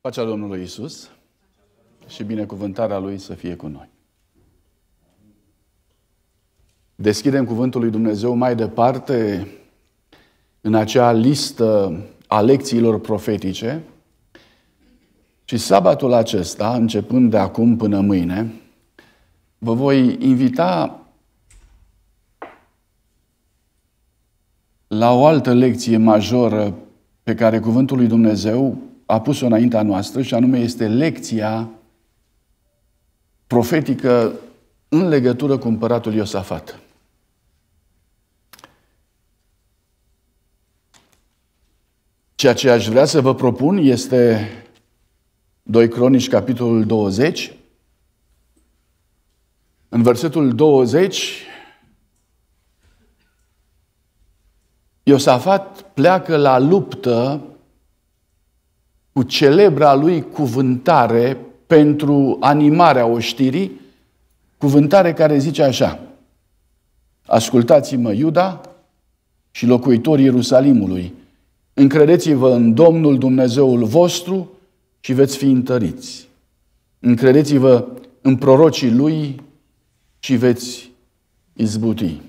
Pacea Domnului Isus și binecuvântarea Lui să fie cu noi. Deschidem Cuvântul lui Dumnezeu mai departe în acea listă a lecțiilor profetice și sabatul acesta, începând de acum până mâine, vă voi invita la o altă lecție majoră pe care Cuvântul lui Dumnezeu a pus-o înaintea noastră și anume este lecția profetică în legătură cu împăratul Iosafat. Ceea ce aș vrea să vă propun este 2 Cronici, capitolul 20. În versetul 20, Iosafat pleacă la luptă cu celebra lui cuvântare pentru animarea oștirii, cuvântare care zice așa, Ascultați-mă, Iuda și locuitorii Ierusalimului, încredeți-vă în Domnul Dumnezeul vostru și veți fi întăriți. Încredeți-vă în prorocii Lui și veți izbuti.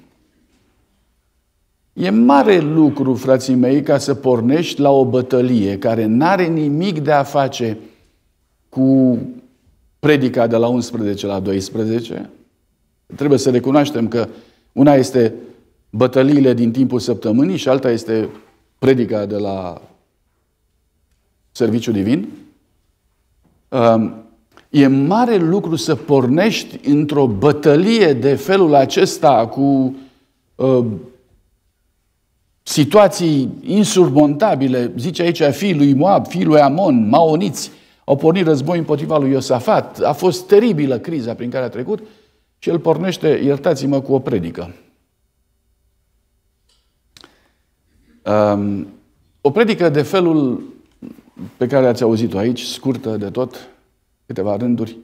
E mare lucru, frații mei, ca să pornești la o bătălie care n-are nimic de a face cu predica de la 11 la 12. Trebuie să recunoaștem că una este bătăliile din timpul săptămânii și alta este predica de la serviciu divin. Um, e mare lucru să pornești într-o bătălie de felul acesta cu uh, situații insurmontabile, zice aici fiul lui Moab, fiul lui Amon, maoniți, au pornit război împotriva lui Iosafat, a fost teribilă criza prin care a trecut și el pornește, iertați-mă, cu o predică. Um, o predică de felul pe care ați auzit-o aici, scurtă de tot, câteva rânduri,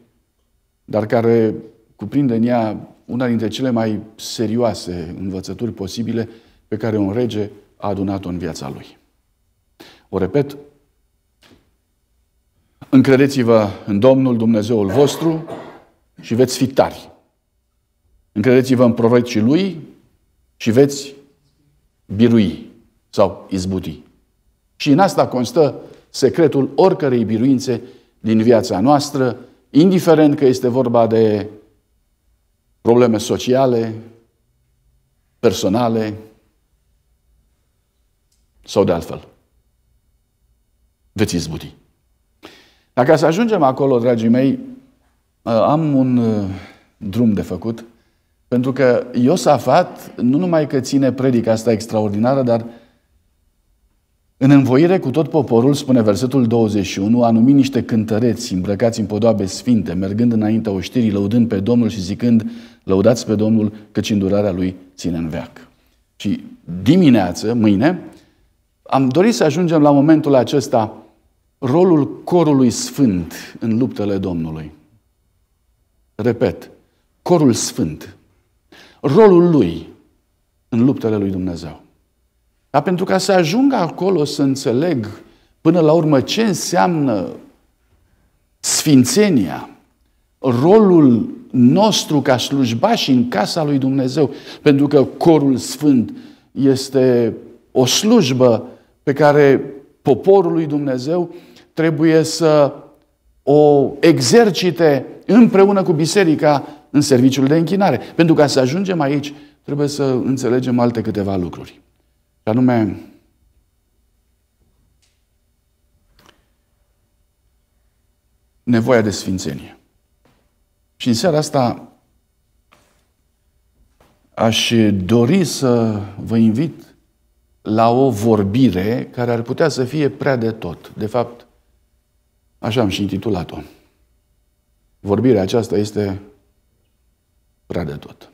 dar care cuprinde în ea una dintre cele mai serioase învățături posibile – pe care un rege a adunat-o în viața lui. O repet, încredeți-vă în Domnul Dumnezeul vostru și veți fi tari. Încredeți-vă în prorocii lui și veți birui sau izbuti. Și în asta constă secretul oricărei biruințe din viața noastră, indiferent că este vorba de probleme sociale, personale, sau de altfel. Veți izbuti. Dar ca să ajungem acolo, dragii mei, ă, am un ă, drum de făcut, pentru că Iosafat nu numai că ține predica asta extraordinară, dar în învoire cu tot poporul, spune versetul 21, a numit niște cântăreți îmbrăcați în podoabe sfinte, mergând înaintea oștirii, lăudând pe Domnul și zicând, lăudați pe Domnul, căci îndurarea lui ține în veac. Și dimineață, mâine, am dorit să ajungem la momentul acesta, rolul corului sfânt în luptele Domnului. Repet, corul sfânt. Rolul lui în luptele lui Dumnezeu. Dar pentru ca să ajung acolo să înțeleg până la urmă ce înseamnă sfințenia, rolul nostru ca slujbași în casa lui Dumnezeu, pentru că corul sfânt este o slujbă pe care poporul lui Dumnezeu trebuie să o exercite împreună cu biserica în serviciul de închinare. Pentru ca să ajungem aici, trebuie să înțelegem alte câteva lucruri. Și anume, nevoia de sfințenie. Și în seara asta aș dori să vă invit la o vorbire care ar putea să fie prea de tot. De fapt, așa am și intitulat-o. Vorbirea aceasta este prea de tot.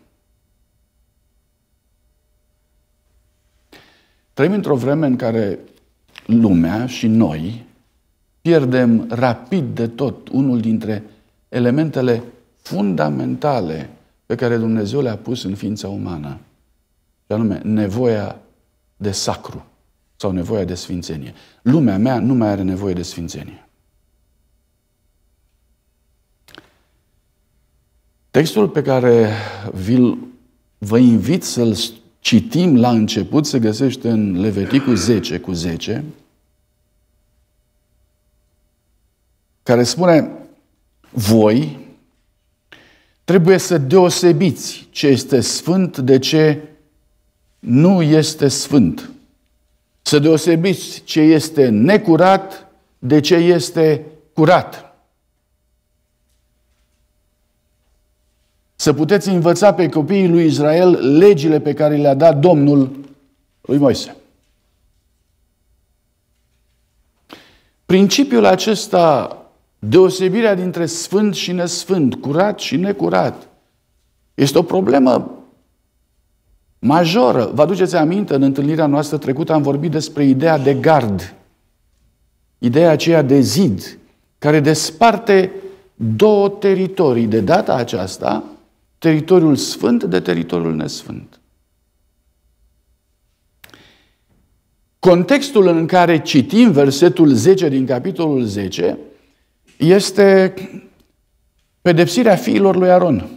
Trăim într-o vreme în care lumea și noi pierdem rapid de tot unul dintre elementele fundamentale pe care Dumnezeu le-a pus în ființa umană, și anume nevoia de sacru sau nevoia de sfințenie. Lumea mea nu mai are nevoie de sfințenie. Textul pe care vi-l, vă invit să-l citim la început se găsește în Leviticul 10 cu 10, care spune, voi trebuie să deosebiți ce este sfânt de ce nu este sfânt. Să deosebiți ce este necurat de ce este curat. Să puteți învăța pe copiii lui Israel legile pe care le-a dat Domnul lui Moise. Principiul acesta, deosebirea dintre sfânt și nesfânt, curat și necurat, este o problemă majoră. Vă aduceți aminte, în întâlnirea noastră trecută am vorbit despre ideea de gard, ideea aceea de zid, care desparte două teritorii. De data aceasta, teritoriul sfânt de teritoriul nesfânt. Contextul în care citim versetul 10 din capitolul 10 este pedepsirea fiilor lui Aron.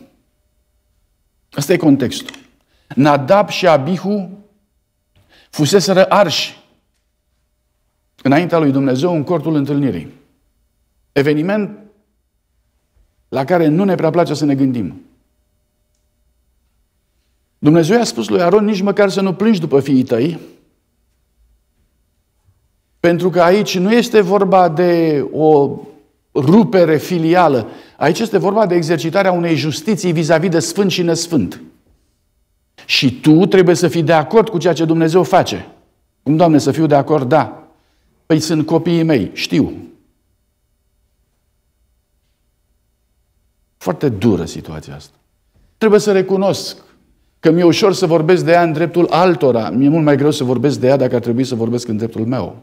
Asta e contextul. Nadab și Abihu fuseseră arși înaintea lui Dumnezeu în cortul întâlnirii. Eveniment la care nu ne prea place să ne gândim. Dumnezeu i-a spus lui Aron nici măcar să nu plângi după fiii tăi, pentru că aici nu este vorba de o rupere filială, aici este vorba de exercitarea unei justiții vis-a-vis de sfânt și nesfânt. Și tu trebuie să fii de acord cu ceea ce Dumnezeu face. Cum, Doamne, să fiu de acord? Da. Păi sunt copiii mei, știu. Foarte dură situația asta. Trebuie să recunosc că mi-e ușor să vorbesc de ea în dreptul altora. Mi-e mult mai greu să vorbesc de ea dacă ar trebui să vorbesc în dreptul meu.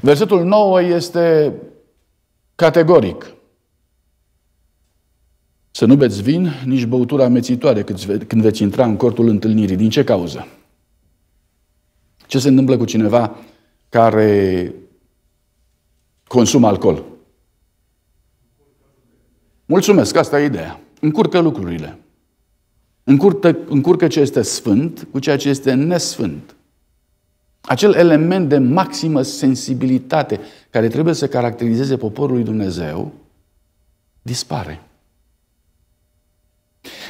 Versetul 9 este categoric. Să nu beți vin, nici băutura amețitoare când veți intra în cortul întâlnirii. Din ce cauză? Ce se întâmplă cu cineva care consumă alcool? Mulțumesc, asta e ideea. Încurcă lucrurile. Încurcă, încurcă ce este sfânt cu ceea ce este nesfânt. Acel element de maximă sensibilitate care trebuie să caracterizeze poporul lui Dumnezeu dispare.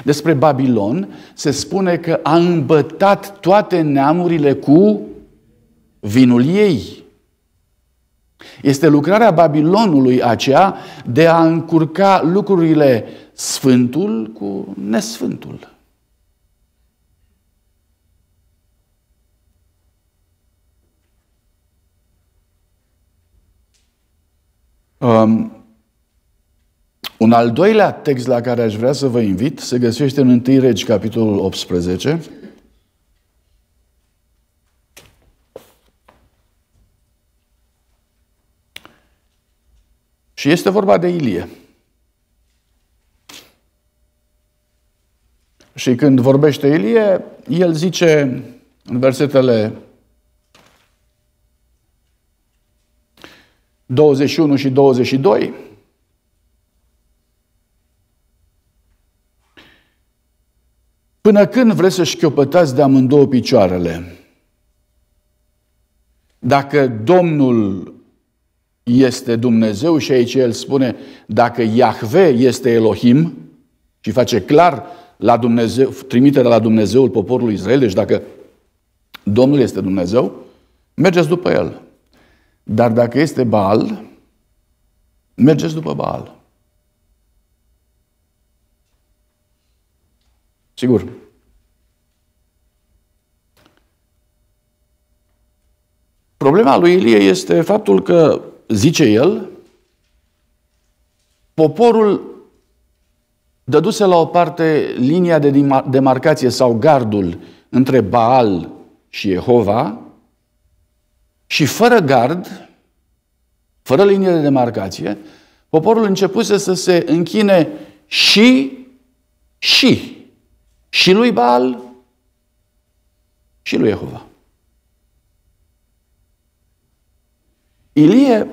Despre Babilon se spune că a îmbătat toate neamurile cu vinul ei. Este lucrarea Babilonului aceea de a încurca lucrurile sfântul cu nesfântul. Um, un al doilea text la care aș vrea să vă invit se găsește în 1 Regi, capitolul 18. Și este vorba de Ilie. Și când vorbește Ilie, el zice în versetele 21 și 22, Până când vreți să șchiopătați de amândouă picioarele? Dacă Domnul este Dumnezeu și aici el spune, dacă Iahve este Elohim și face clar la Dumnezeu, trimiterea la Dumnezeul poporului Israel, deci dacă Domnul este Dumnezeu, mergeți după el. Dar dacă este Baal, mergeți după Baal. Sigur. Problema lui Ilie este faptul că, zice el, poporul dăduse la o parte linia de demarcație sau gardul între Baal și Jehova și fără gard, fără linie de demarcație, poporul începuse să se închine și și și lui Baal și lui Jehova. Ilie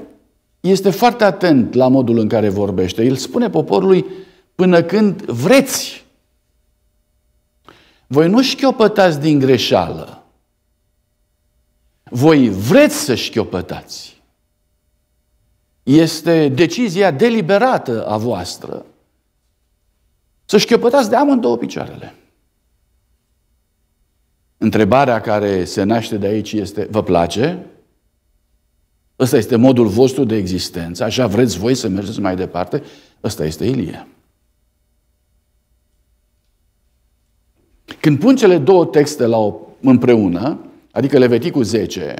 este foarte atent la modul în care vorbește. El spune poporului până când vreți. Voi nu șchiopătați din greșeală. Voi vreți să șchiopătați. Este decizia deliberată a voastră să șchiopătați de amândouă picioarele. Întrebarea care se naște de aici este, vă place? Ăsta este modul vostru de existență, așa vreți voi să mergeți mai departe? Ăsta este Ilie. Când pun cele două texte la o, împreună, adică Leviticul 10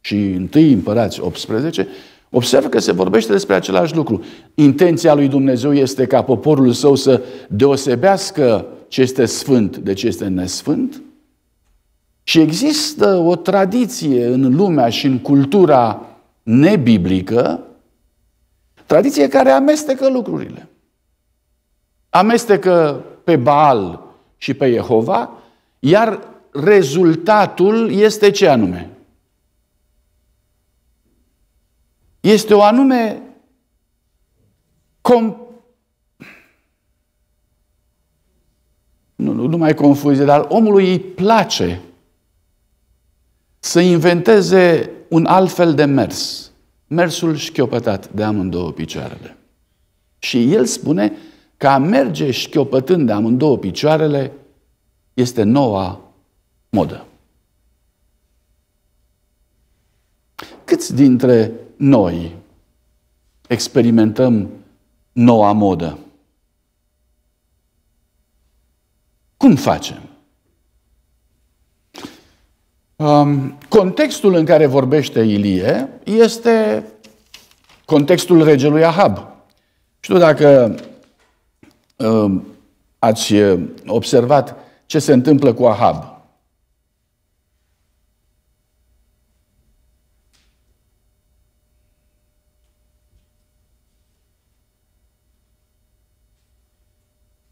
și întâi Împărați 18, observ că se vorbește despre același lucru. Intenția lui Dumnezeu este ca poporul său să deosebească ce este sfânt de ce este nesfânt, și există o tradiție în lumea și în cultura nebiblică, tradiție care amestecă lucrurile. Amestecă pe Baal și pe Jehova, iar rezultatul este ce anume? Este o anume com... nu, nu, nu mai confuzie, dar omului îi place să inventeze un alt fel de mers, mersul șchiopătat de amândouă picioarele. Și el spune că a merge șchiopătând de amândouă picioarele este noua modă. Câți dintre noi experimentăm noua modă? Cum facem? Um, contextul în care vorbește Ilie este contextul regelui Ahab. Știu dacă um, ați uh, observat ce se întâmplă cu Ahab.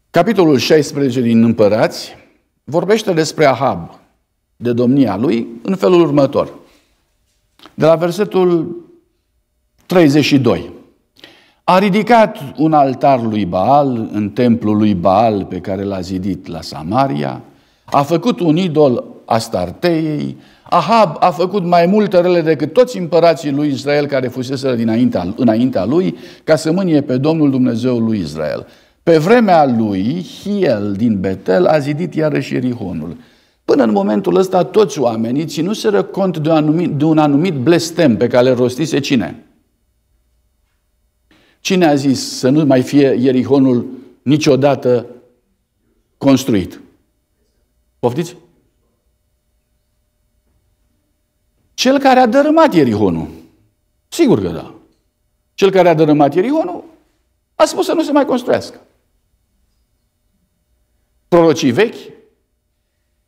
Capitolul 16 din Împărați vorbește despre Ahab de domnia lui în felul următor. De la versetul 32. A ridicat un altar lui Baal în templul lui Baal pe care l-a zidit la Samaria, a făcut un idol Astarteiei, Ahab a făcut mai multe rele decât toți împărații lui Israel care fusese dinaintea, înaintea lui, ca să mânie pe Domnul Dumnezeu lui Israel. Pe vremea lui, Hiel din Betel a zidit iarăși Erihonul. Până în momentul ăsta, toți oamenii ținuseră cont de un anumit, de un anumit blestem pe care îl rostise cine? Cine a zis să nu mai fie Ierihonul niciodată construit? Poftiți? Cel care a dărâmat Ierihonul. Sigur că da. Cel care a dărâmat Ierihonul a spus să nu se mai construiască. Prorocii vechi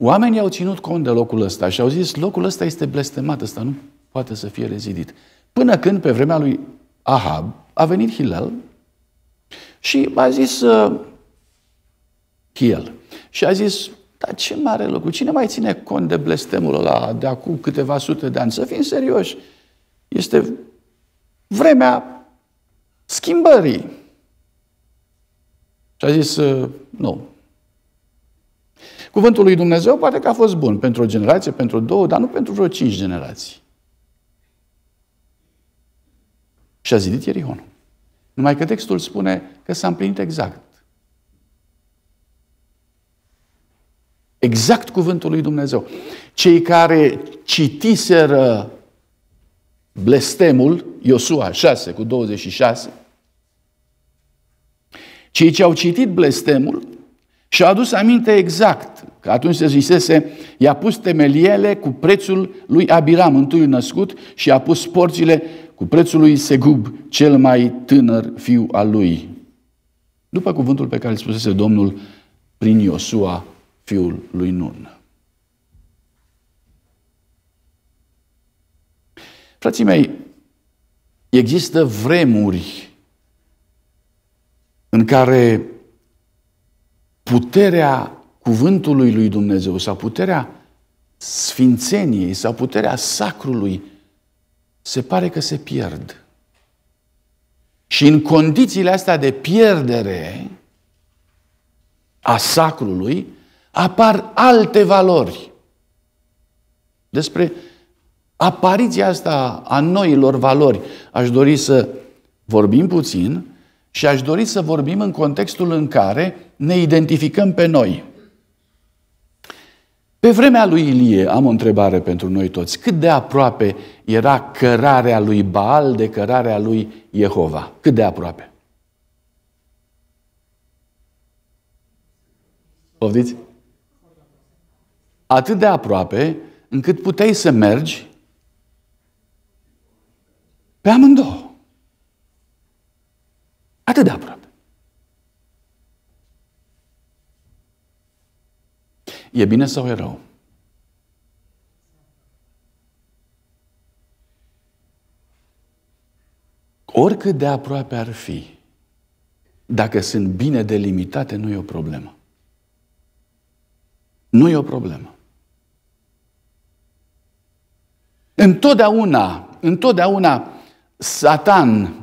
Oamenii au ținut cont de locul ăsta și au zis, locul ăsta este blestemat, ăsta nu poate să fie rezidit. Până când, pe vremea lui Ahab, a venit Hillel și a zis uh, Hiel. Și a zis, dar ce mare lucru, cine mai ține cont de blestemul ăla de acum câteva sute de ani? Să fim serioși, este vremea schimbării. Și a zis, uh, nu, Cuvântul lui Dumnezeu poate că a fost bun pentru o generație, pentru două, dar nu pentru vreo cinci generații. Și a zidit Ierihonul. Numai că textul spune că s-a împlinit exact. Exact cuvântul lui Dumnezeu. Cei care citiseră blestemul, Iosua 6 cu 26, cei ce au citit blestemul și-au adus aminte exact Că atunci se zisese, i-a pus temeliele cu prețul lui Abiram, întâiul născut, și a pus porțile cu prețul lui Segub, cel mai tânăr fiu al lui. După cuvântul pe care îl spusese Domnul prin Iosua, fiul lui Nun. Frații mei, există vremuri în care puterea cuvântului lui Dumnezeu sau puterea sfințeniei sau puterea sacrului se pare că se pierd. Și în condițiile astea de pierdere a sacrului apar alte valori. Despre apariția asta a noilor valori aș dori să vorbim puțin și aș dori să vorbim în contextul în care ne identificăm pe noi. Pe vremea lui Ilie, am o întrebare pentru noi toți. Cât de aproape era cărarea lui Baal de cărarea lui Jehova? Cât de aproape? Poftiți? Atât de aproape încât puteai să mergi pe amândouă. Atât de aproape. E bine sau e rău? Oricât de aproape ar fi, dacă sunt bine delimitate, nu e o problemă. Nu e o problemă. Întotdeauna, întotdeauna Satan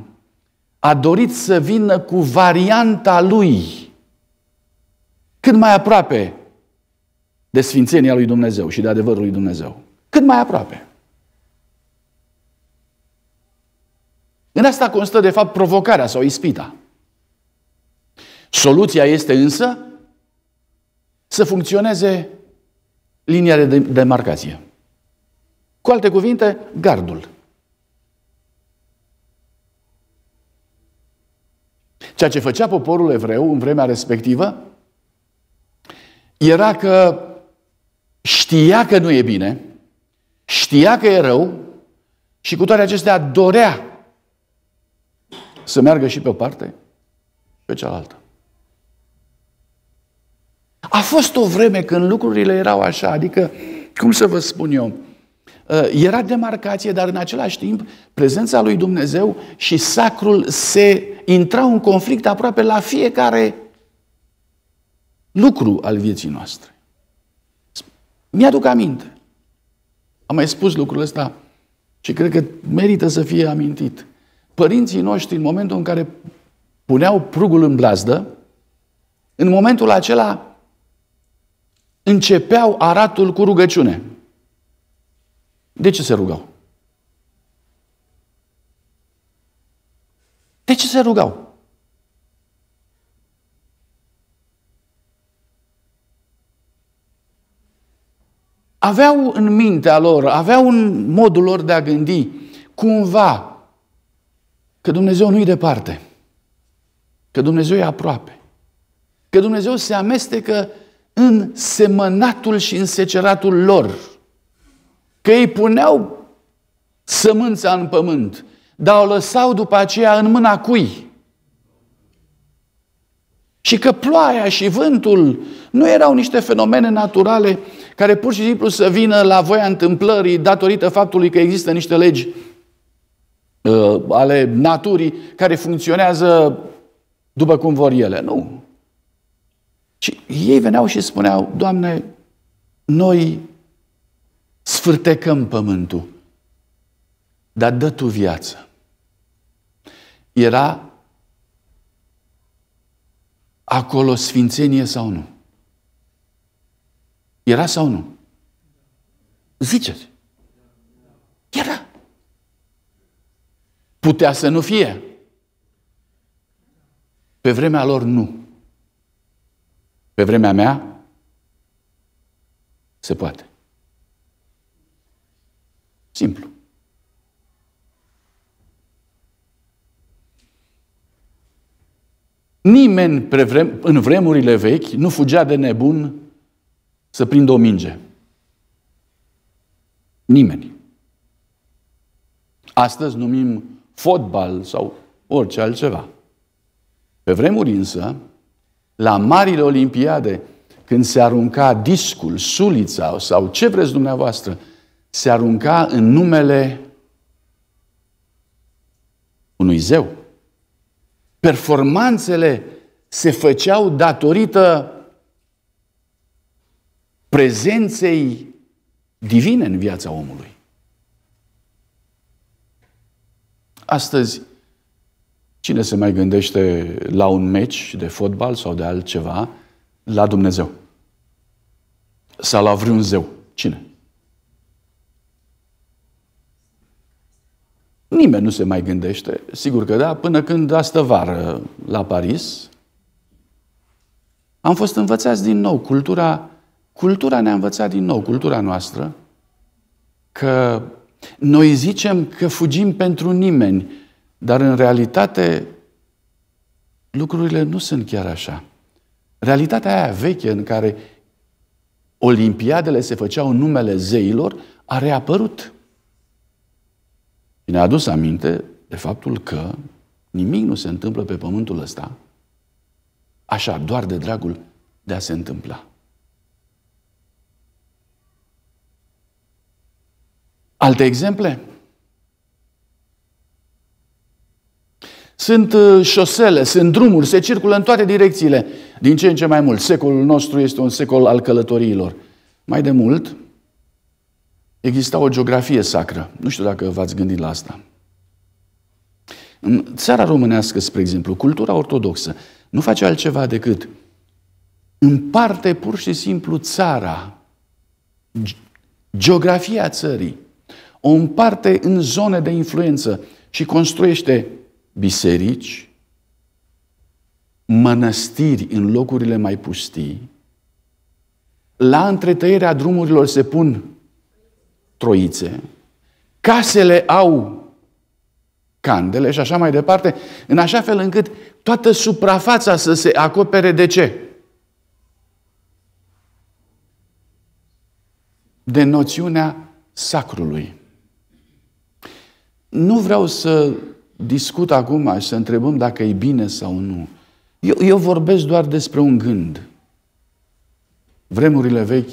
a dorit să vină cu varianta lui cât mai aproape de sfințenia lui Dumnezeu și de adevărul lui Dumnezeu. Cât mai aproape. În asta constă, de fapt, provocarea sau ispita. Soluția este însă să funcționeze linia de demarcație. Cu alte cuvinte, gardul. Ceea ce făcea poporul evreu în vremea respectivă era că știa că nu e bine, știa că e rău și cu toate acestea dorea să meargă și pe o parte pe cealaltă. A fost o vreme când lucrurile erau așa, adică, cum să vă spun eu, uh, era demarcație, dar în același timp prezența lui Dumnezeu și sacrul se intrau în conflict aproape la fiecare lucru al vieții noastre. Mi-aduc aminte. Am mai spus lucrul ăsta și cred că merită să fie amintit. Părinții noștri, în momentul în care puneau prugul în blazdă, în momentul acela începeau aratul cu rugăciune. De ce se rugau? De ce se rugau? aveau în mintea lor, aveau în modul lor de a gândi cumva că Dumnezeu nu-i departe, că Dumnezeu e aproape, că Dumnezeu se amestecă în semănatul și în seceratul lor, că ei puneau sămânța în pământ, dar o lăsau după aceea în mâna cui? Și că ploaia și vântul nu erau niște fenomene naturale care pur și simplu să vină la voia întâmplării datorită faptului că există niște legi uh, ale naturii care funcționează după cum vor ele. Nu. Și ei veneau și spuneau, Doamne, noi sfârtecăm pământul, dar dă Tu viață. Era acolo sfințenie sau nu? Era sau nu? Ziceți. Era. Putea să nu fie. Pe vremea lor, nu. Pe vremea mea, se poate. Simplu. Nimeni în vremurile vechi nu fugea de nebun să prindă o minge. Nimeni. Astăzi numim fotbal sau orice altceva. Pe vremuri însă, la marile olimpiade, când se arunca discul, sulița sau ce vreți dumneavoastră, se arunca în numele unui zeu. Performanțele se făceau datorită prezenței divine în viața omului. Astăzi, cine se mai gândește la un meci de fotbal sau de altceva, la Dumnezeu? Sau la vreun zeu? Cine? Nimeni nu se mai gândește, sigur că da, până când astă vară la Paris am fost învățați din nou cultura Cultura ne-a învățat din nou, cultura noastră, că noi zicem că fugim pentru nimeni, dar în realitate lucrurile nu sunt chiar așa. Realitatea aia veche în care olimpiadele se făceau în numele zeilor a reapărut. Și ne-a adus aminte de faptul că nimic nu se întâmplă pe pământul ăsta așa, doar de dragul de a se întâmpla. Alte exemple? Sunt uh, șosele, sunt drumuri, se circulă în toate direcțiile. Din ce în ce mai mult. Secolul nostru este un secol al călătoriilor. Mai de mult, exista o geografie sacră. Nu știu dacă v-ați gândit la asta. În țara românească, spre exemplu, cultura ortodoxă nu face altceva decât împarte pur și simplu țara, geografia țării, o împarte în zone de influență și construiește biserici, mănăstiri în locurile mai pustii, la întretăierea drumurilor se pun troițe, casele au candele și așa mai departe, în așa fel încât toată suprafața să se acopere de ce? De noțiunea sacrului. Nu vreau să discut acum și să întrebăm dacă e bine sau nu. Eu, eu vorbesc doar despre un gând. Vremurile vechi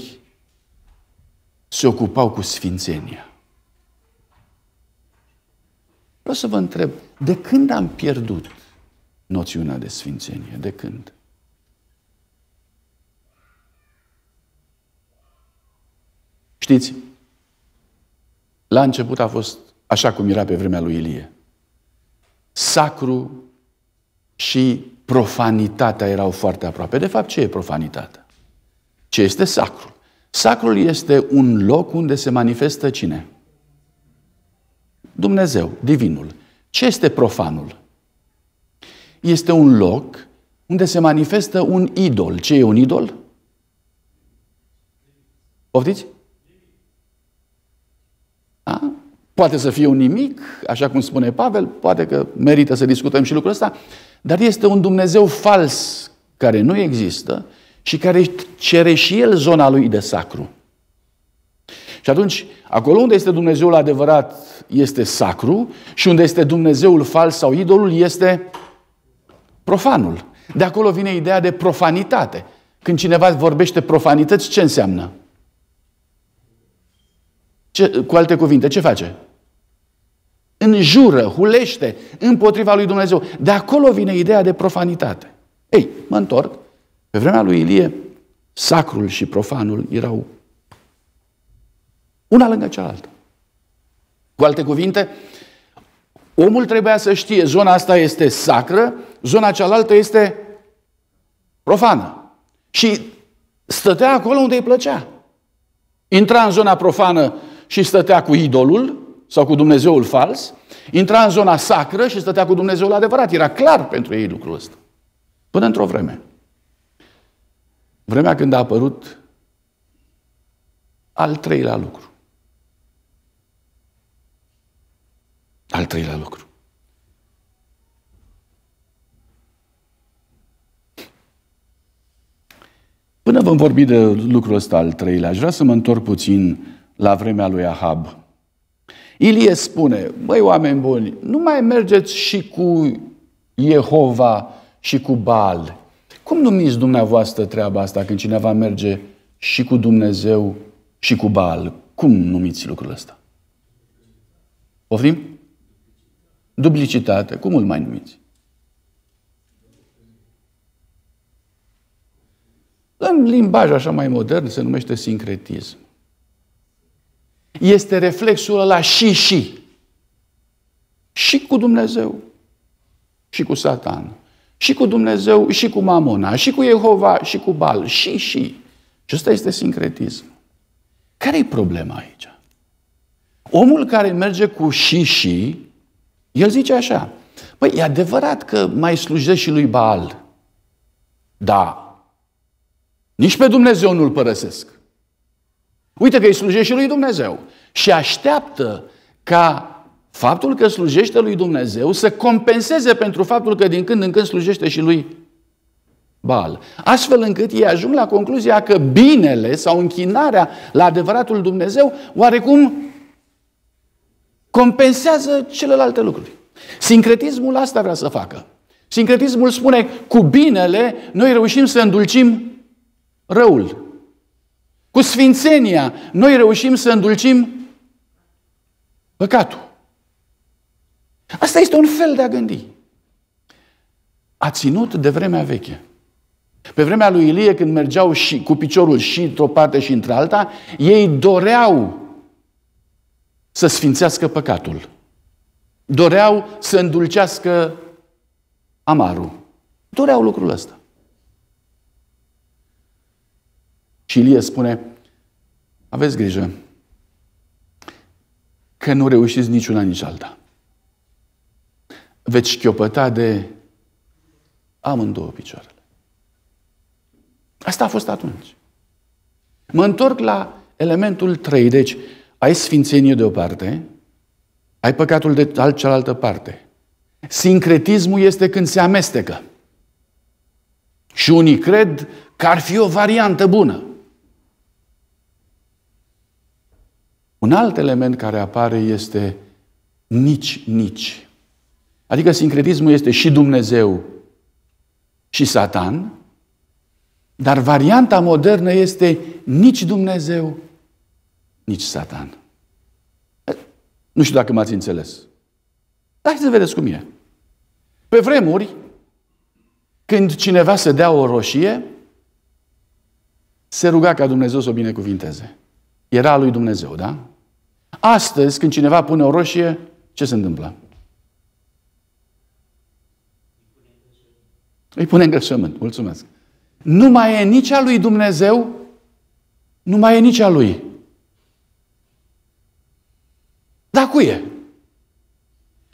se ocupau cu sfințenia. Vreau să vă întreb, de când am pierdut noțiunea de sfințenie? De când? Știți, la început a fost așa cum era pe vremea lui Ilie. Sacru și profanitatea erau foarte aproape. De fapt, ce e profanitatea? Ce este sacrul? Sacrul este un loc unde se manifestă cine? Dumnezeu, divinul. Ce este profanul? Este un loc unde se manifestă un idol. Ce e un idol? Poftiți? A? Poate să fie un nimic, așa cum spune Pavel, poate că merită să discutăm și lucrul ăsta, dar este un Dumnezeu fals care nu există și care cere și el zona lui de sacru. Și atunci, acolo unde este Dumnezeul adevărat este sacru și unde este Dumnezeul fals sau idolul este profanul. De acolo vine ideea de profanitate. Când cineva vorbește profanități, ce înseamnă? Ce, cu alte cuvinte, ce face? înjură, hulește împotriva lui Dumnezeu. De acolo vine ideea de profanitate. Ei, mă întorc. Pe vremea lui Ilie, sacrul și profanul erau una lângă cealaltă. Cu alte cuvinte, omul trebuia să știe zona asta este sacră, zona cealaltă este profană. Și stătea acolo unde îi plăcea. Intra în zona profană și stătea cu idolul, sau cu Dumnezeul fals, intra în zona sacră și stătea cu Dumnezeul adevărat. Era clar pentru ei lucrul ăsta. Până într-o vreme. Vremea când a apărut al treilea lucru. Al treilea lucru. Până vom vorbi de lucrul ăsta al treilea, aș vrea să mă întorc puțin la vremea lui Ahab. Ilie spune, măi oameni buni, nu mai mergeți și cu Jehova și cu Baal. Cum numiți dumneavoastră treaba asta când cineva merge și cu Dumnezeu și cu Baal? Cum numiți lucrul ăsta? Poftim? Duplicitate. Cum îl mai numiți? În limbaj așa mai modern se numește sincretism este reflexul ăla și și. Și cu Dumnezeu, și cu Satan, și cu Dumnezeu, și cu Mamona, și cu Jehova, și cu Bal, și și. Și ăsta este sincretism. Care e problema aici? Omul care merge cu și și, el zice așa, păi e adevărat că mai slujești și lui Baal, da, nici pe Dumnezeu nu-l părăsesc. Uite că îi slujește lui Dumnezeu și așteaptă ca faptul că slujește lui Dumnezeu să compenseze pentru faptul că din când în când slujește și lui bal, Astfel încât ei ajung la concluzia că binele sau închinarea la adevăratul Dumnezeu oarecum compensează celelalte lucruri. Sincretismul asta vrea să facă. Sincretismul spune, cu binele noi reușim să îndulcim răul. Cu sfințenia noi reușim să îndulcim păcatul. Asta este un fel de a gândi. A ținut de vremea veche. Pe vremea lui Ilie, când mergeau și cu piciorul și într-o parte și într-alta, ei doreau să sfințească păcatul. Doreau să îndulcească amarul. Doreau lucrul ăsta. Și Ilie spune, aveți grijă că nu reușiți niciuna, nici alta. Veți șchiopăta de amândouă picioarele. Asta a fost atunci. Mă întorc la elementul 3. Deci, ai sfințenie de o parte, ai păcatul de alt cealaltă parte. Sincretismul este când se amestecă. Și unii cred că ar fi o variantă bună. Un alt element care apare este nici, nici. Adică sincretismul este și Dumnezeu și Satan, dar varianta modernă este nici Dumnezeu, nici Satan. Nu știu dacă m-ați înțeles. Dar să vedeți cum e. Pe vremuri, când cineva se dea o roșie, se ruga ca Dumnezeu să o binecuvinteze. Era lui Dumnezeu, da? Astăzi, când cineva pune o roșie, ce se întâmplă? Îi pune în greșământ. Mulțumesc. Nu mai e nici a lui Dumnezeu, nu mai e nici a lui. Dar cu e?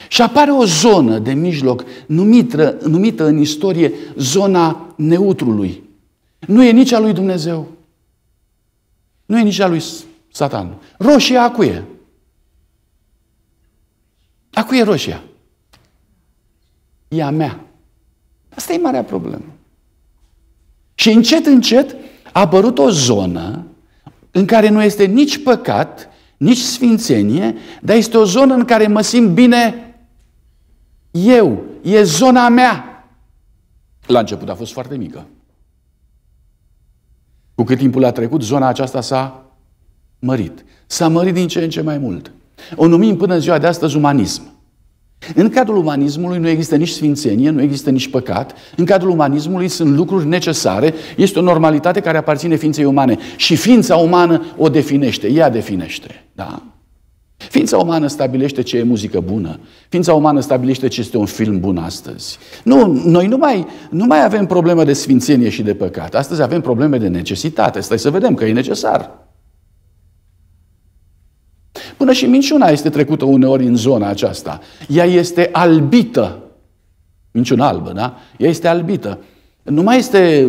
Și apare o zonă de mijloc numită, numită în istorie zona neutrului. Nu e nici a lui Dumnezeu. Nu e nici a lui Satan. Roșia acuie. Dar cu e roșia? E a mea. Asta e marea problemă. Și încet, încet a apărut o zonă în care nu este nici păcat, nici sfințenie, dar este o zonă în care mă simt bine eu. E zona mea. La început a fost foarte mică. Cu cât timpul a trecut, zona aceasta s-a mărit. S-a mărit din ce în ce mai mult. O numim până în ziua de astăzi umanism. În cadrul umanismului nu există nici sfințenie, nu există nici păcat. În cadrul umanismului sunt lucruri necesare, este o normalitate care aparține ființei umane. Și ființa umană o definește, ea definește. Da? Ființa umană stabilește ce e muzică bună. Ființa umană stabilește ce este un film bun astăzi. Nu, noi nu mai, nu mai avem probleme de sfințenie și de păcat. Astăzi avem probleme de necesitate. Stai să vedem că e necesar. Până și minciuna este trecută uneori în zona aceasta. Ea este albită. Minciuna albă, da? Ea este albită. Nu mai este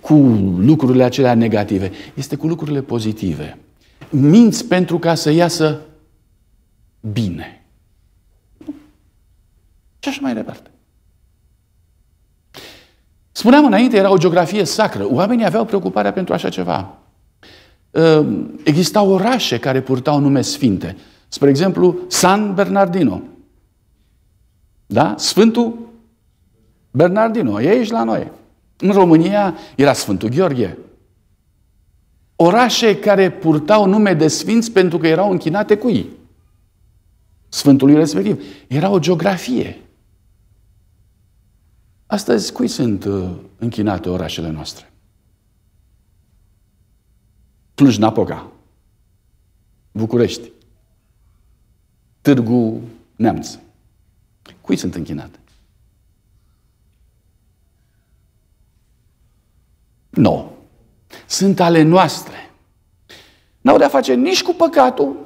cu lucrurile acelea negative, este cu lucrurile pozitive. Minți pentru ca să iasă bine. Și așa mai departe. Spuneam înainte, era o geografie sacră. Oamenii aveau preocuparea pentru așa ceva. Ehm, existau orașe care purtau nume sfinte. Spre exemplu, San Bernardino. Da? Sfântul Bernardino, e aici la noi. În România era Sfântul Gheorghe. Orașe care purtau nume de sfinți pentru că erau închinate ei. Sfântului respectiv. Era o geografie. Astăzi, cui sunt uh, închinate orașele noastre? Cluj-Napoca, București, Târgu Neamț. Cui sunt închinate? Nu. No. Sunt ale noastre. N-au de-a face nici cu păcatul,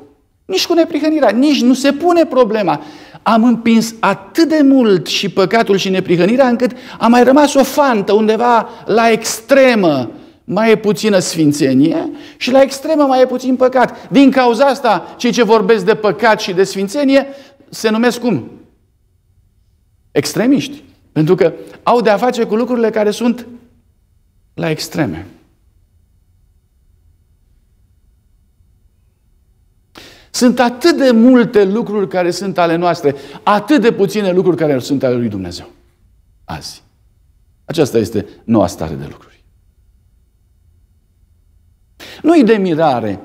nici cu neprihănirea, nici nu se pune problema. Am împins atât de mult și păcatul și neprihănirea încât a mai rămas o fantă undeva la extremă mai e puțină sfințenie și la extremă mai e puțin păcat. Din cauza asta, cei ce vorbesc de păcat și de sfințenie se numesc cum? Extremiști. Pentru că au de-a face cu lucrurile care sunt la extreme. Sunt atât de multe lucruri care sunt ale noastre, atât de puține lucruri care sunt ale lui Dumnezeu. Azi. Aceasta este noua stare de lucruri. Nu-i de mirare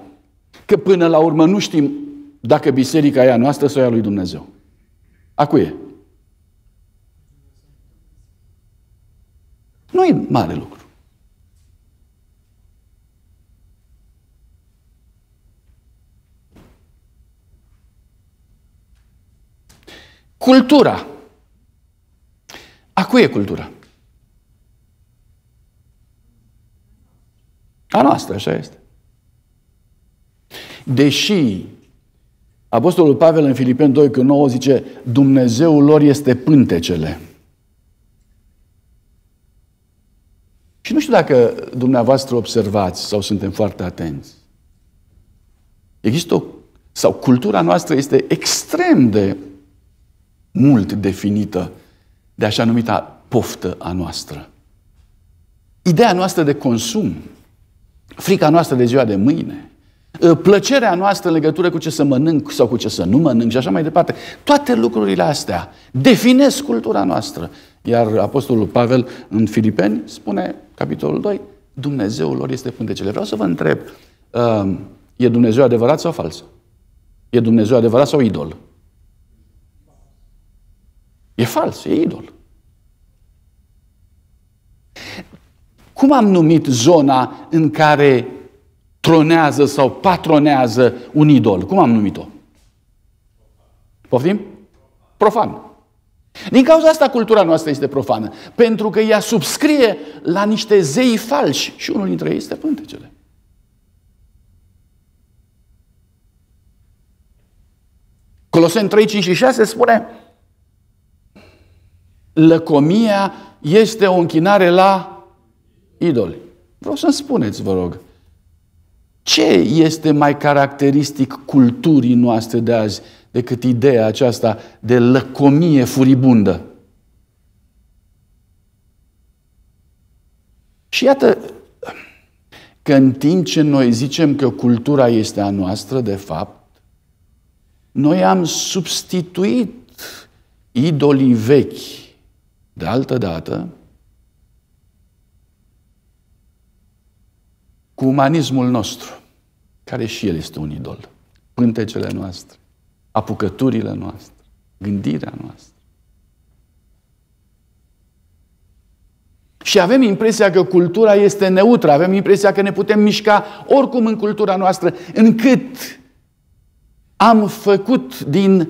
că până la urmă nu știm dacă biserica e a noastră sau e a lui Dumnezeu. A cui e? Nu e mare lucru. Cultura. A cui e cultura? A noastră, așa este. Deși Apostolul Pavel în Filipen 2 cu 9 zice Dumnezeul lor este pântecele. Și nu știu dacă dumneavoastră observați sau suntem foarte atenți. Există o, sau cultura noastră este extrem de mult definită de așa numita poftă a noastră. Ideea noastră de consum frica noastră de ziua de mâine, ă, plăcerea noastră în legătură cu ce să mănânc sau cu ce să nu mănânc și așa mai departe. Toate lucrurile astea definesc cultura noastră. Iar Apostolul Pavel în Filipeni spune, capitolul 2, Dumnezeul lor este pântecele. Vreau să vă întreb, ă, e Dumnezeu adevărat sau fals? E Dumnezeu adevărat sau idol? E fals, e idol. Cum am numit zona în care tronează sau patronează un idol? Cum am numit-o? Poftim? Profan. Din cauza asta cultura noastră este profană, pentru că ea subscrie la niște zei falși și unul dintre ei este pântecele. Coloseni 3, 5 și 6 spune Lăcomia este o închinare la idoli. Vreau să-mi spuneți, vă rog, ce este mai caracteristic culturii noastre de azi decât ideea aceasta de lăcomie furibundă? Și iată că în timp ce noi zicem că cultura este a noastră, de fapt, noi am substituit idolii vechi de altă dată cu umanismul nostru, care și el este un idol. Pântecele noastre, apucăturile noastre, gândirea noastră. Și avem impresia că cultura este neutră, avem impresia că ne putem mișca oricum în cultura noastră, încât am făcut din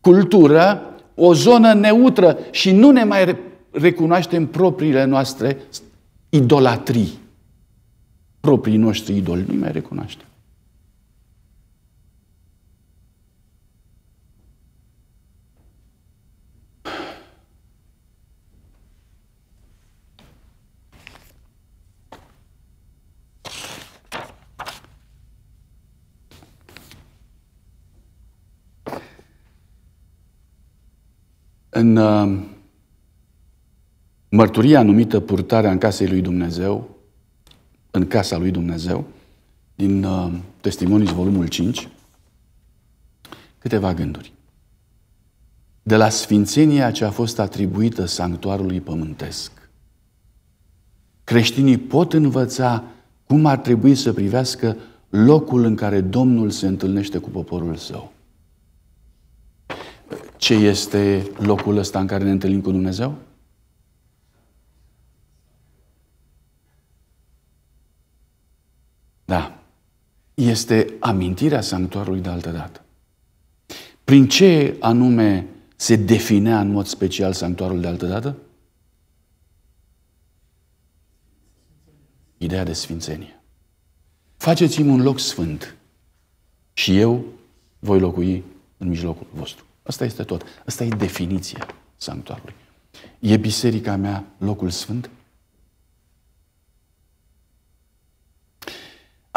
cultură o zonă neutră și nu ne mai recunoaștem propriile noastre idolatrii proprii noștri idoli, nu-i mai recunoaștem. În uh, mărturia numită purtarea în casei lui Dumnezeu, în casa lui Dumnezeu, din uh, Testimonii, volumul 5, câteva gânduri. De la sfințenia ce a fost atribuită sanctuarului pământesc, creștinii pot învăța cum ar trebui să privească locul în care Domnul se întâlnește cu poporul său. Ce este locul ăsta în care ne întâlnim cu Dumnezeu? este amintirea sanctuarului de altă dată. Prin ce anume se definea în mod special sanctuarul de altă dată? Ideea de sfințenie. Faceți-mi un loc sfânt și eu voi locui în mijlocul vostru. Asta este tot. Asta e definiția sanctuarului. E biserica mea locul sfânt?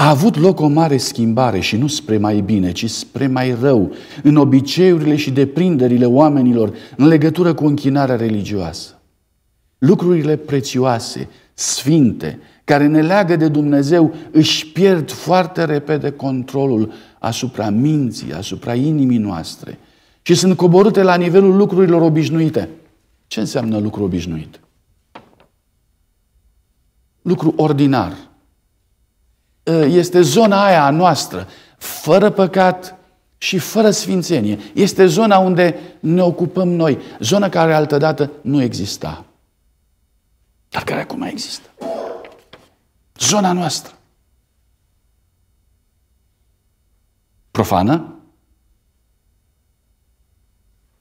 a avut loc o mare schimbare și nu spre mai bine, ci spre mai rău, în obiceiurile și deprinderile oamenilor în legătură cu închinarea religioasă. Lucrurile prețioase, sfinte, care ne leagă de Dumnezeu, își pierd foarte repede controlul asupra minții, asupra inimii noastre și sunt coborâte la nivelul lucrurilor obișnuite. Ce înseamnă lucru obișnuit? Lucru ordinar – este zona aia a noastră, fără păcat și fără sfințenie. Este zona unde ne ocupăm noi, zona care altădată nu exista, dar care acum există. Zona noastră. Profană?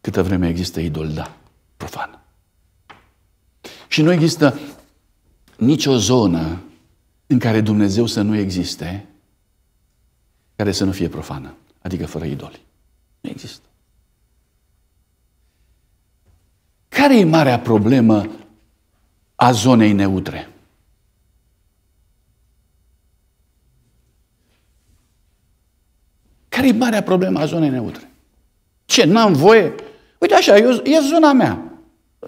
Câtă vreme există idol, da, profană. Și nu există nicio zonă în care Dumnezeu să nu existe, care să nu fie profană, adică fără idoli. Nu există. Care e marea problemă a zonei neutre? Care e marea problemă a zonei neutre? Ce, n-am voie? Uite așa, eu, e zona mea.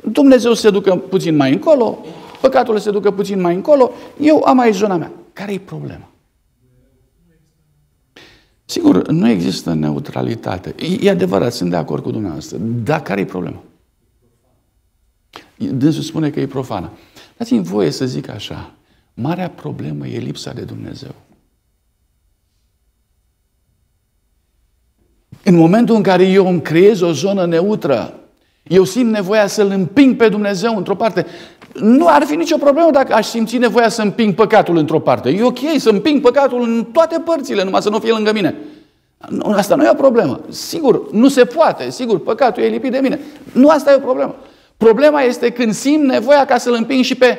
Dumnezeu se ducă puțin mai încolo, păcatul se ducă puțin mai încolo, eu am aici zona mea. Care e problema? Sigur, nu există neutralitate. E adevărat, sunt de acord cu dumneavoastră. Dar care e problema? Dânsul spune că e profană. Dați-mi voie să zic așa. Marea problemă e lipsa de Dumnezeu. În momentul în care eu îmi creez o zonă neutră, eu simt nevoia să-L împing pe Dumnezeu într-o parte. Nu ar fi nicio problemă dacă aș simți nevoia să împing păcatul într-o parte. E ok să împing păcatul în toate părțile, numai să nu fie lângă mine. Asta nu e o problemă. Sigur, nu se poate. Sigur, păcatul e lipit de mine. Nu asta e o problemă. Problema este când simt nevoia ca să-L împing și pe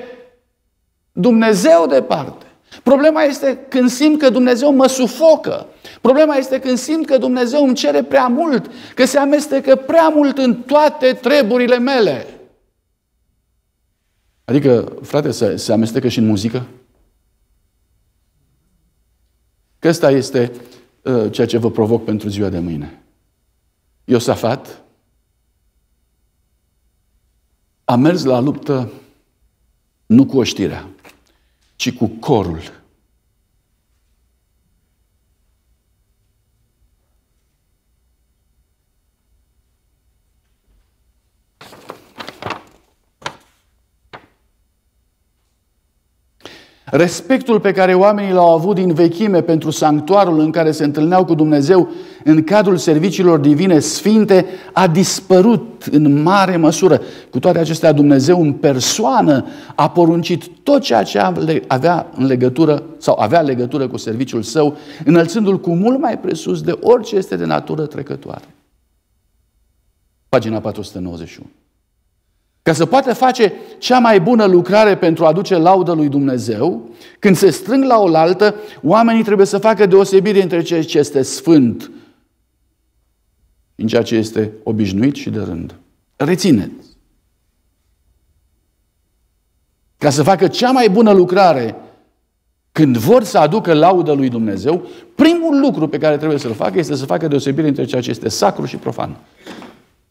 Dumnezeu departe. Problema este când simt că Dumnezeu mă sufocă. Problema este când simt că Dumnezeu îmi cere prea mult, că se amestecă prea mult în toate treburile mele. Adică, frate, se, se amestecă și în muzică? Că ăsta este uh, ceea ce vă provoc pentru ziua de mâine. Iosafat a mers la luptă nu cu oștirea, ci cu corul Respectul pe care oamenii l-au avut din vechime pentru sanctuarul în care se întâlneau cu Dumnezeu în cadrul serviciilor divine sfinte a dispărut în mare măsură. Cu toate acestea, Dumnezeu în persoană a poruncit tot ceea ce avea în legătură sau avea legătură cu serviciul său, înălțându-l cu mult mai presus de orice este de natură trecătoare. Pagina 491. Ca să poată face cea mai bună lucrare pentru a aduce laudă lui Dumnezeu, când se strâng la oaltă, oamenii trebuie să facă deosebire între ceea ce este sfânt în ceea ce este obișnuit și de rând. Rețineți! Ca să facă cea mai bună lucrare când vor să aducă laudă lui Dumnezeu, primul lucru pe care trebuie să-l facă este să facă deosebire între ceea ce este sacru și profan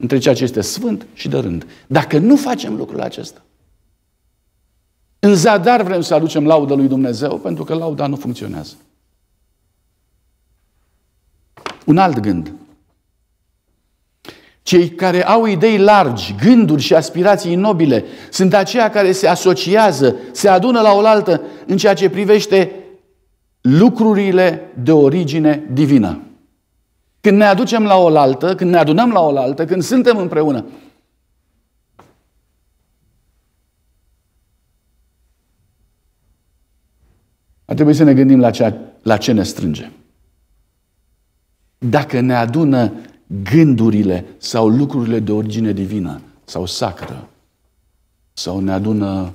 între ceea ce este sfânt și de rând. Dacă nu facem lucrul acesta, în zadar vrem să aducem laudă lui Dumnezeu, pentru că lauda nu funcționează. Un alt gând. Cei care au idei largi, gânduri și aspirații nobile sunt aceia care se asociază, se adună la oaltă în ceea ce privește lucrurile de origine divină când ne aducem la oaltă, când ne adunăm la oaltă, când suntem împreună. Ar trebui să ne gândim la, cea, la ce ne strânge. Dacă ne adună gândurile sau lucrurile de origine divină sau sacră, sau ne adună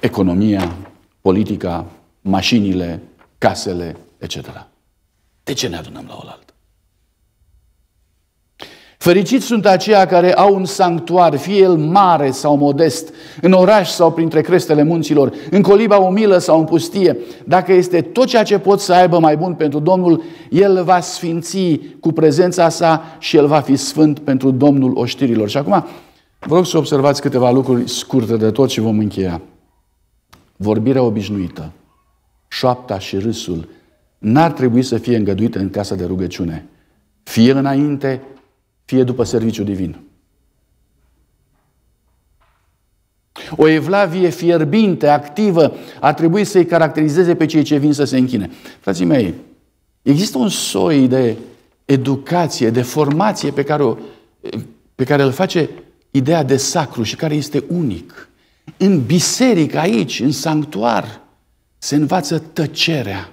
economia, politica, mașinile, casele, etc. De ce ne adunăm la oaltă? Fericiți sunt aceia care au un sanctuar, fie el mare sau modest, în oraș sau printre crestele munților, în coliba umilă sau în pustie. Dacă este tot ceea ce pot să aibă mai bun pentru Domnul, El va sfinți cu prezența sa și El va fi sfânt pentru Domnul oștirilor. Și acum vă rog să observați câteva lucruri scurte de tot și vom încheia. Vorbirea obișnuită șoapta și râsul n-ar trebui să fie îngăduite în casa de rugăciune, fie înainte, fie după serviciu divin. O evlavie fierbinte, activă, ar trebui să-i caracterizeze pe cei ce vin să se închine. Frații mei, există un soi de educație, de formație pe care, o, pe care îl face ideea de sacru și care este unic. În biserică, aici, în sanctuar, se învață tăcerea.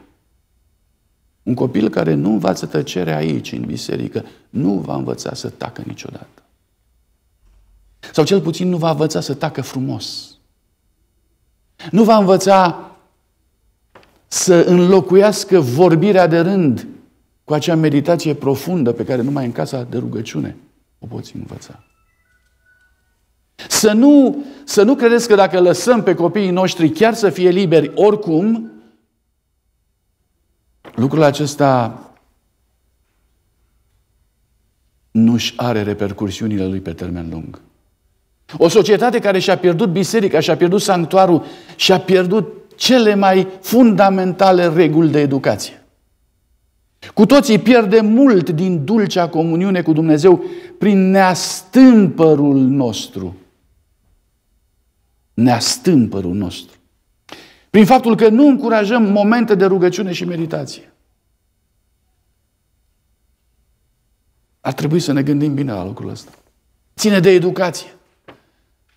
Un copil care nu învață tăcerea aici, în biserică, nu va învăța să tacă niciodată. Sau cel puțin nu va învăța să tacă frumos. Nu va învăța să înlocuiască vorbirea de rând cu acea meditație profundă pe care numai în casa de rugăciune o poți învăța. Să nu să nu credeți că dacă lăsăm pe copiii noștri chiar să fie liberi oricum, lucrul acesta nu-și are repercursiunile lui pe termen lung. O societate care și-a pierdut biserica, și-a pierdut sanctuarul, și-a pierdut cele mai fundamentale reguli de educație. Cu toții pierde mult din dulcea comuniune cu Dumnezeu prin neastâmpărul nostru, ne-a nostru. Prin faptul că nu încurajăm momente de rugăciune și meditație. Ar trebui să ne gândim bine la lucrul ăsta. Ține de educație.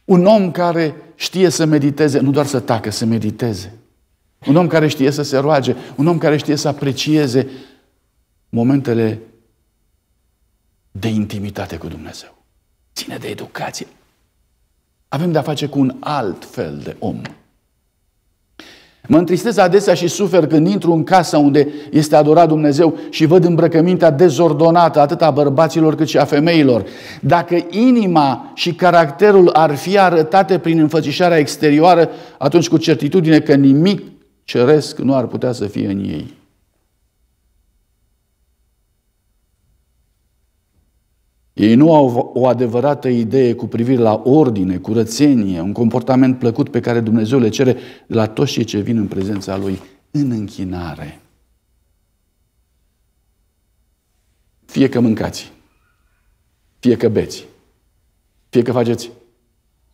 Un om care știe să mediteze, nu doar să tacă, să mediteze. Un om care știe să se roage, un om care știe să aprecieze momentele de intimitate cu Dumnezeu. Ține de educație. Avem de-a face cu un alt fel de om. Mă întristez adesea și sufer când intru în casa unde este adorat Dumnezeu și văd îmbrăcămintea dezordonată atât a bărbaților cât și a femeilor. Dacă inima și caracterul ar fi arătate prin înfățișarea exterioară, atunci cu certitudine că nimic ceresc nu ar putea să fie în ei. Ei nu au o adevărată idee cu privire la ordine, curățenie, un comportament plăcut pe care Dumnezeu le cere la toți cei ce vin în prezența Lui în închinare. Fie că mâncați, fie că beți, fie că faceți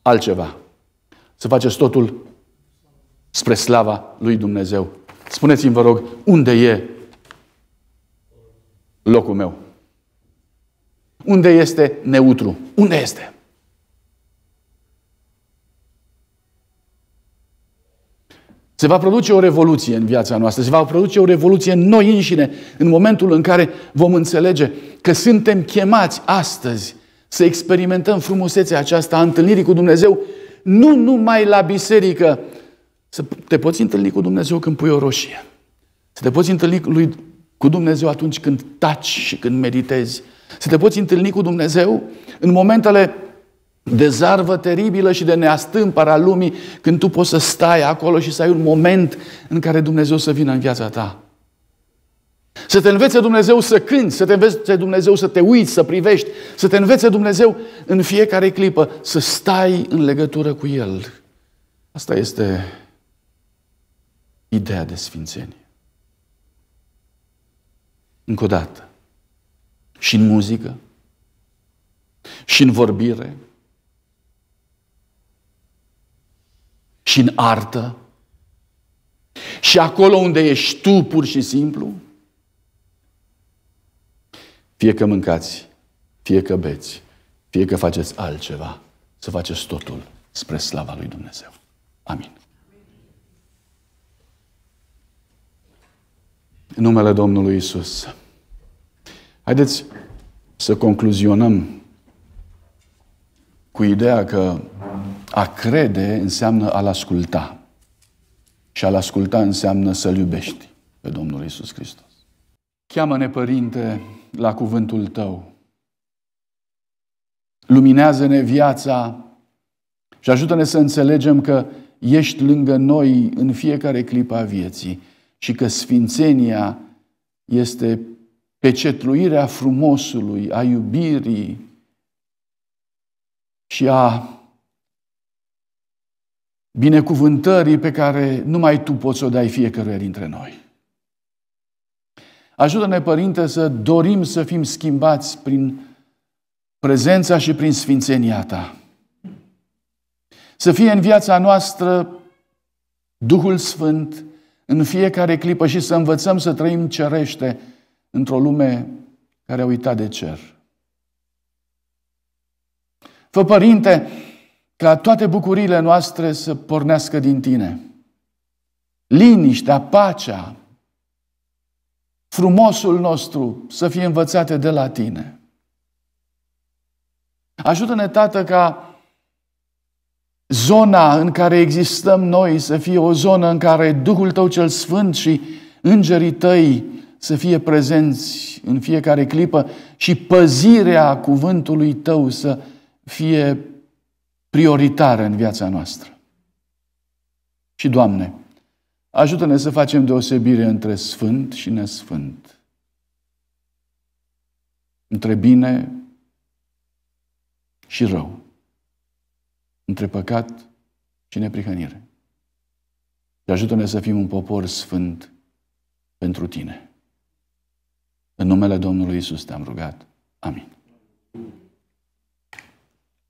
altceva. Să faceți totul spre slava lui Dumnezeu. Spuneți-mi, vă rog, unde e locul meu? Unde este neutru? Unde este? Se va produce o revoluție în viața noastră, se va produce o revoluție în noi înșine, în momentul în care vom înțelege că suntem chemați astăzi să experimentăm frumusețea aceasta a întâlnirii cu Dumnezeu, nu numai la biserică. Să te poți întâlni cu Dumnezeu când pui o roșie. Să te poți întâlni cu Dumnezeu atunci când taci și când meditezi să te poți întâlni cu Dumnezeu în momentele de zarvă teribilă și de neastâmpăra lumii, când tu poți să stai acolo și să ai un moment în care Dumnezeu să vină în viața ta. Să te învețe Dumnezeu să cânti, să te învețe Dumnezeu să te uiți, să privești, să te învețe Dumnezeu în fiecare clipă, să stai în legătură cu El. Asta este ideea de sfințenie. Încă o dată și în muzică, și în vorbire, și în artă, și acolo unde ești tu pur și simplu, fie că mâncați, fie că beți, fie că faceți altceva, să faceți totul spre slava lui Dumnezeu. Amin. În numele Domnului Isus. Haideți să concluzionăm cu ideea că a crede înseamnă a-L asculta. Și a-L asculta înseamnă să-L iubești pe Domnul Isus Hristos. Cheamă-ne, Părinte, la cuvântul Tău. Luminează-ne viața și ajută-ne să înțelegem că ești lângă noi în fiecare clipă a vieții și că sfințenia este pecetluirea frumosului, a iubirii și a binecuvântării pe care numai Tu poți o dai fiecăruia dintre noi. Ajută-ne, Părinte, să dorim să fim schimbați prin prezența și prin sfințenia Ta. Să fie în viața noastră Duhul Sfânt în fiecare clipă și să învățăm să trăim cerește, într-o lume care a uitat de cer. Fă, Părinte, ca toate bucurile noastre să pornească din Tine. Liniștea, pacea, frumosul nostru să fie învățate de la Tine. Ajută-ne, Tată, ca zona în care existăm noi să fie o zonă în care Duhul Tău cel Sfânt și îngerii Tăi să fie prezenți în fiecare clipă și păzirea cuvântului tău să fie prioritară în viața noastră. Și, Doamne, ajută-ne să facem deosebire între sfânt și nesfânt, între bine și rău, între păcat și neprihănire. Și ajută-ne să fim un popor sfânt pentru Tine. În numele Domnului Isus te-am rugat. Amin.